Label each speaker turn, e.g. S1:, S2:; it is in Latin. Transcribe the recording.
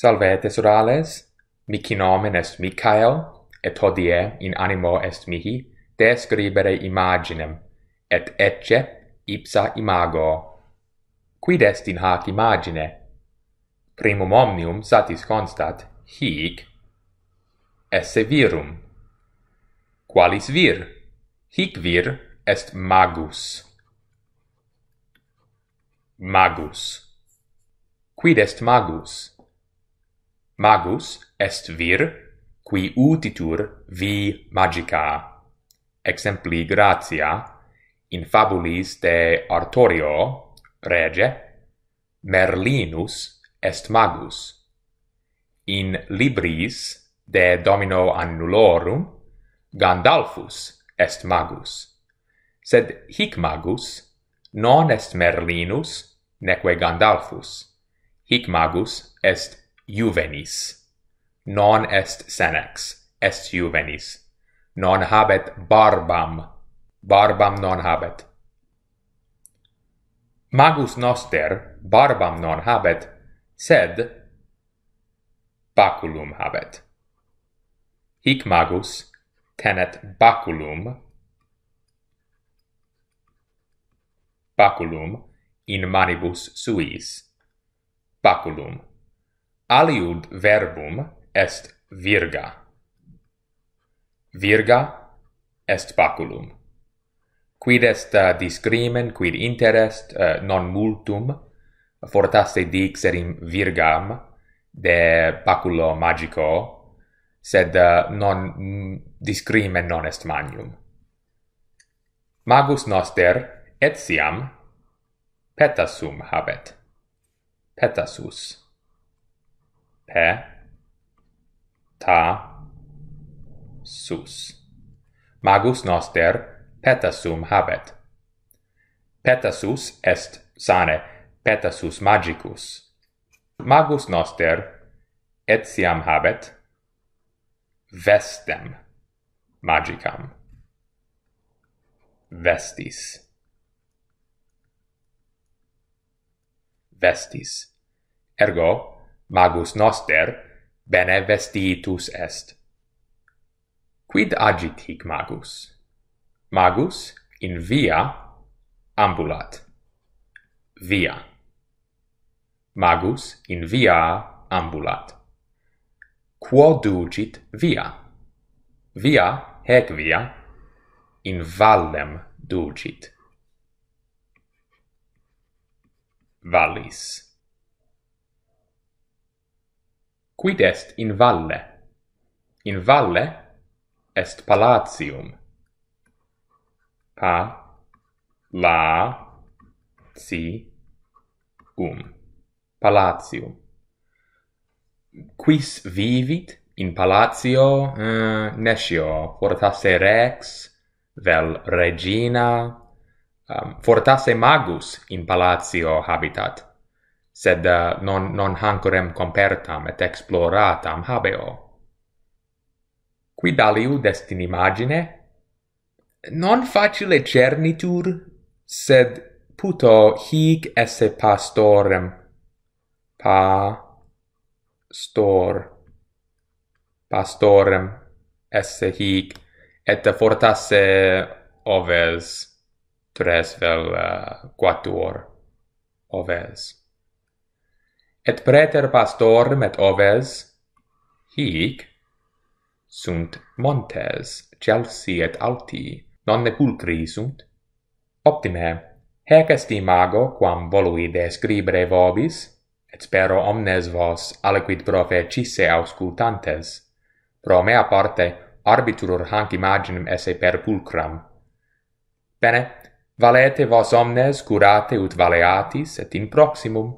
S1: Salve te sorales, mihi nomen est Michael et hodie in animo est mihi describere imaginem et ecce ipsa imago. Quid est in hac imagine? Primum omnium satis constat hic esse virum. Qualis vir? Hic vir est magus. Magus. Quid est magus? Magus. Magus est vir qui utitur vi magica. Exempli gratia in fabulis de Artorio rege Merlinus est magus. In libris de Domino Annulorum Gandalfus est magus. Sed hic magus non est Merlinus neque Gandalfus. Hic magus est juvenis non est senex est juvenis non habet barbam barbam non habet magus noster barbam non habet sed baculum habet hic magus tenet baculum baculum in manibus suis baculum aliud verbum est virga. Virga est baculum. Quid est uh, discrimen, quid interest, uh, eh, non multum, fortasse dixerim virgam de baculo magico, sed uh, non discrimen non est magnum. Magus noster, etiam, petasum habet. Petasus pe ta sus magus noster petasum habet petasus est sane petasus magicus magus noster etiam habet vestem magicam vestis vestis ergo magus noster, bene vestitus est. Quid agit hic magus? Magus in via ambulat. Via. Magus in via ambulat. Quo ducit via? Via, hec via, in vallem ducit. Vallis. quid est in valle in valle est palatium pa la ci um palatium quis vivit in palatio uh, eh, nescio fortasse rex vel regina um, fortasse magus in palatio habitat sed uh, non non hancorem compertam et exploratam habeo Quid aliu destin imagine non facile cernitur sed puto hic esse pastorem pa stor pastorem esse hic et fortasse oves tres vel uh, eh, quattuor oves et praeter pastorum et oves hic sunt montes celsi et alti non ne pulcri sunt optime hec est imago quam volui describere vobis et spero omnes vos aliquid profecisse auscultantes pro mea parte arbiturur hanc imaginem esse per pulcram bene valete vos omnes curate ut valeatis et in proximum